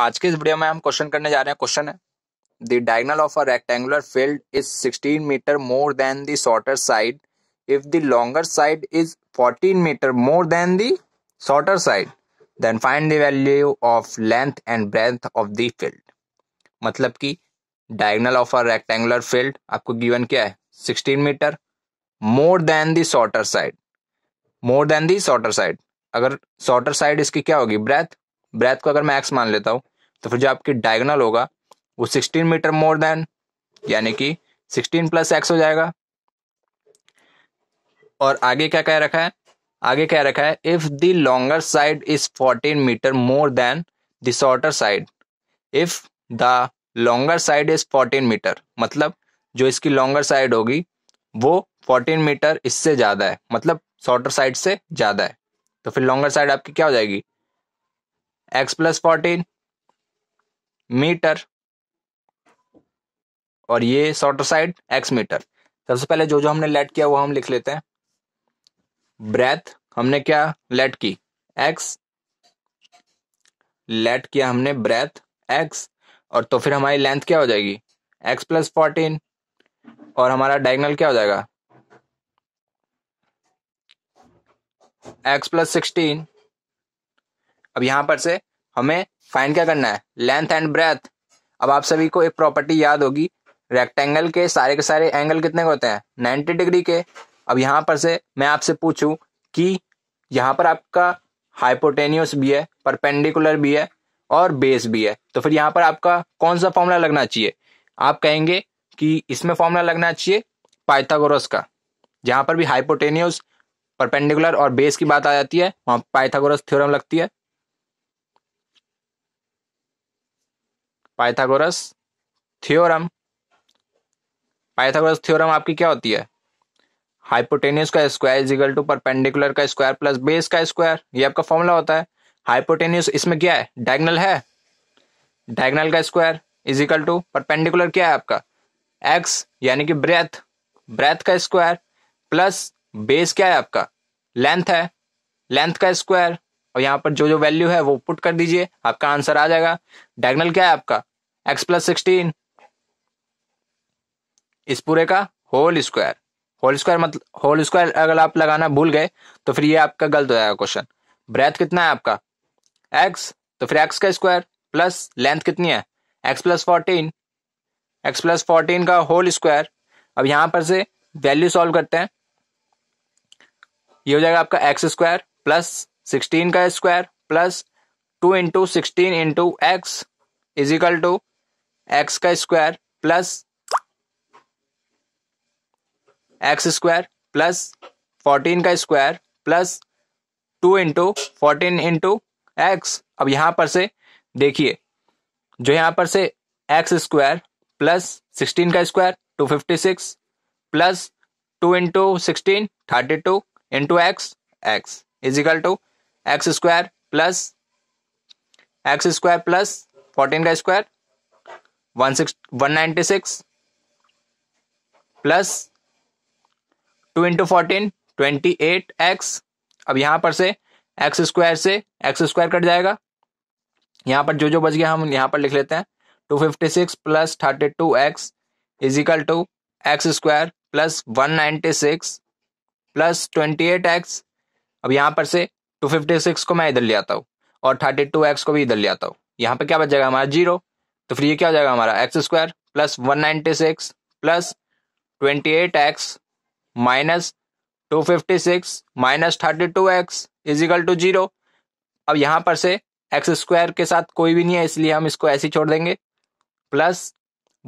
आज के इस वीडियो में हम क्वेश्चन करने जा रहे हैं क्वेश्चन है the diagonal of a rectangular field is 16 metre more than the shorter side if the longer side is 14 metre more than the shorter side then find the value of length and breadth of the field मतलब कि diagonal of a rectangular field आपको given क्या है sixteen metre more than the shorter side more than the shorter side अगर shorter side इसकी क्या होगी breadth breadth को अगर मैं एक्स मान लेता हूँ तो फिर जो आपकी डायगनल होगा वो सिक्सटीन मीटर मोर देन यानी कि सिक्सटीन प्लस एक्स हो जाएगा और आगे क्या कह रखा है आगे कह रखा है if the longer side is fourteen metre more than the shorter side if the longer side is fourteen metre मतलब जो इसकी लॉन्गर साइड होगी वो फोर्टीन मीटर इससे ज़्यादा है मतलब शॉर्टर साइड से ज़्यादा है तो फिर लॉन्गर साइड आपकी क्या हो जाएगी एक्स प्लस फोर्टीन मीटर और ये शॉर्टर साइड एक्स मीटर सबसे पहले जो जो हमने लेट किया वो हम लिख लेते हैं ब्रेथ हमने क्या लेट की एक्स लेट किया हमने ब्रेथ एक्स और तो फिर हमारी लेंथ क्या हो जाएगी एक्स प्लस फोर्टीन और हमारा डायगनल क्या हो जाएगा एक्स प्लस सिक्सटीन अब यहाँ पर से हमें फाइंड क्या करना है लेंथ एंड ब्रेथ अब आप सभी को एक प्रॉपर्टी याद होगी रेक्टेंगल के सारे के सारे एंगल कितने के होते हैं नाइन्टी डिग्री के अब यहाँ पर से मैं आपसे पूछूं कि यहाँ पर आपका हाइपोटेनियस भी है परपेंडिकुलर भी है और बेस भी है तो फिर यहाँ पर आपका कौन सा फॉर्मूला लगना चाहिए आप कहेंगे कि इसमें फॉर्मूला लगना चाहिए पाइथागोरस का जहां पर भी हाइपोटेनियस परपेंडिकुलर और बेस की बात आ जाती है वहां पाइथागोरस थ्योरम लगती है पाइथागोरस थ्योरम पाइथागोरस थ्योरम आपकी क्या होती है हाइपोटेनियस का square is equal to perpendicular का स्क्वायर प्लस बेस का स्क्वायर ये आपका फॉर्मूला होता है हाइपोटेनियस इसमें क्या है डायगनल है डायगनल का square is equal to perpendicular क्या है आपका एक्स यानी कि ब्रेथ ब्रेथ का स्क्वायर प्लस बेस क्या है आपका लेंथ है लेंथ का स्क्वायर और यहाँ पर जो जो वैल्यू है वो पुट कर दीजिए आपका आंसर आ जाएगा डायगनल क्या है आपका एक्स प्लस सिक्सटीन इस पूरे का होल स्क्वायर होल स्क्वायर मतलब होल स्क्वायर अगर आप लगाना भूल गए तो फिर ये आपका गलत हो जाएगा क्वेश्चन ब्रेथ कितना है आपका एक्स तो फिर एक्स का स्क्वायर प्लस लेंथ कितनी है x plus fourteen x plus fourteen का होल स्क्वायर अब यहां पर से वैल्यू सॉल्व करते हैं ये हो जाएगा आपका एक्स स्क्वायर प्लस सिक्सटीन का square plus two into sixteen into x equal to x का square plus x square plus fourteen का square plus two into fourteen into x अब यहां पर से देखिए जो यहां पर से एक्स स्क्वायर प्लस सिक्सटीन का square two fifty six plus two into sixteen thirty two into x x equal to x square plus x square plus fourteen का square one six one ninety six plus two into fourteen twenty eight x अब यहां पर से x square से x square cut जाएगा यहां पर जो जो बच गया हम यहां पर लिख लेते हैं two fifty six plus thirty two x equal to x square plus one ninety six plus twenty eight x अब यहां पर से टू फिफ्टी सिक्स को मैं इधर ले आता हूँ और थर्टी टू एक्स को भी इधर ले आता हूँ यहाँ पे क्या बच जाएगा हमारा जीरो तो फिर ये क्या हो जाएगा हमारा x square plus one ninety six plus twenty eight x minus two fifty six minus thirty two x equal to zero अब यहाँ पर से एक्स स्क्वायर के साथ कोई भी नहीं है इसलिए हम इसको ऐसे ही छोड़ देंगे plus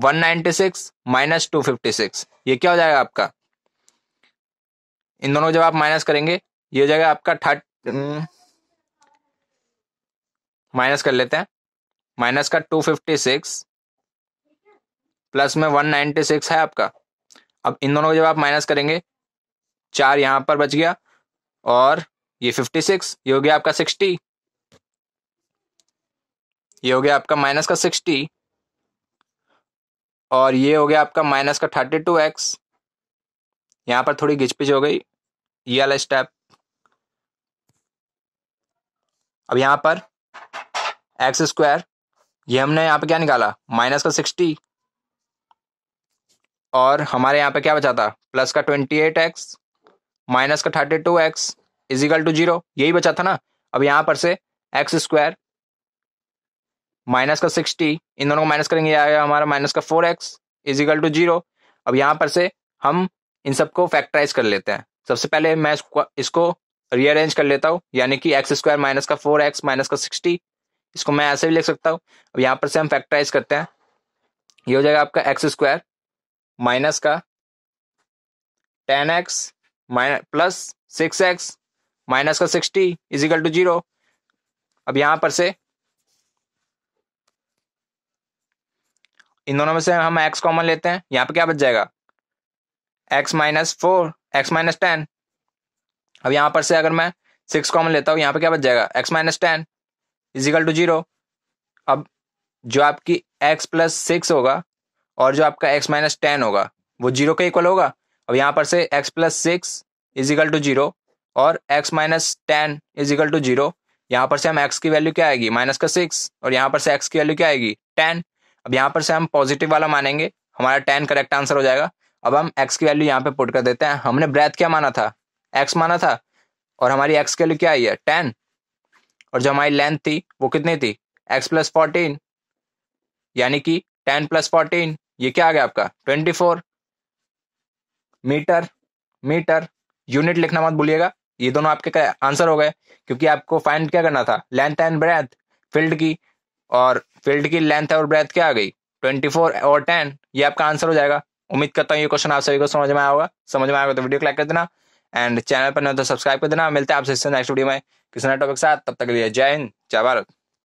one ninety six minus two fifty six ये क्या हो जाएगा आपका इन दोनों जब आप माइनस करेंगे ये हो जाएगा आपका थर्ट हम्म। माइनस कर लेते हैं माइनस का टू फिफ्टी सिक्स प्लस में वन नाइनटी सिक्स है आपका अब इन दोनों को जब आप माइनस करेंगे चार यहां पर बच गया और ये फिफ्टी सिक्स ये हो गया आपका सिक्सटी ये हो गया आपका माइनस का सिक्सटी और ये हो गया आपका माइनस का थर्टी टू एक्स यहां पर थोड़ी घिचपिच हो गई ये वाला स्टेप अब यहाँ पर एक्स स्क्वायर ये हमने यहाँ पे क्या निकाला माइनस का सिक्सटी और हमारे यहाँ पे क्या बचा था प्लस का ट्वेंटी एट एक्स माइनस का thirty two x equal to zero यही बचा था ना अब यहाँ पर से एक्स स्क्वायर माइनस का सिक्सटी इन दोनों को माइनस करेंगे आएगा हमारा माइनस का four x equal to zero अब यहाँ पर से हम इन सबको फैक्टराइज कर लेते हैं सबसे पहले मैं इसको रीअरेंज कर लेता हूँ यानी कि एक्स स्क्वायर माइनस का फोर एक्स माइनस का सिक्सटी इसको मैं ऐसे भी लिख सकता हूँ अब यहाँ पर से हम फैक्टराइज करते हैं ये हो जाएगा आपका एक्स स्क्वायर माइनस का ten x minus plus six x minus का सिक्सटी इजिकल टू जीरो अब यहाँ पर से इन दोनों में से हम एक्स कॉमन लेते हैं यहाँ पर क्या बच जाएगा x minus four x minus ten अब यहाँ पर से अगर मैं सिक्स कॉमन लेता हूँ यहाँ पर क्या बच जाएगा x minus ten equal to zero अब जो आपकी एक्स प्लस सिक्स होगा और जो आपका एक्स माइनस टेन होगा वो जीरो का इक्वल होगा अब यहाँ पर से x plus six equal to zero और x minus ten equal to zero यहाँ पर से हम एक्स की वैल्यू क्या आएगी माइनस का सिक्स और यहाँ पर से एक्स की वैल्यू क्या आएगी टेन अब यहाँ पर से हम पॉजिटिव वाला मानेंगे हमारा टेन करेक्ट आंसर हो जाएगा अब हम एक्स की वैल्यू यहाँ पे पुट कर देते हैं हमने ब्रेथ क्या माना था एक्स माना था और हमारी एक्स के लिए क्या आई है टेन और जो हमारी लेंथ थी वो कितनी थी एक्स प्लस फोर्टीन यानी कि टेन प्लस फोर्टीन ये क्या आ गया आपका twenty four metre metre unit लिखना मत भूलिएगा ये दोनों आपके आंसर हो गए क्योंकि आपको फाइंड क्या करना था लेंथ एंड ब्रेथ फील्ड की और फील्ड की लेंथ और ब्रेथ क्या आ गई ट्वेंटी फोर और टेन ये आपका आंसर हो जाएगा उम्मीद करता हूँ ये क्वेश्चन आप सभी को समझ में आया होगा समझ में आएगा तो वीडियो क्लाइक कर देना एंड चैनल पर न तो सब्सक्राइब कर देना मिलते हैं आपसे नेक्स्ट वीडियो में किसी नए टॉपिक के साथ तब तक के लिए जय हिंद जय भारत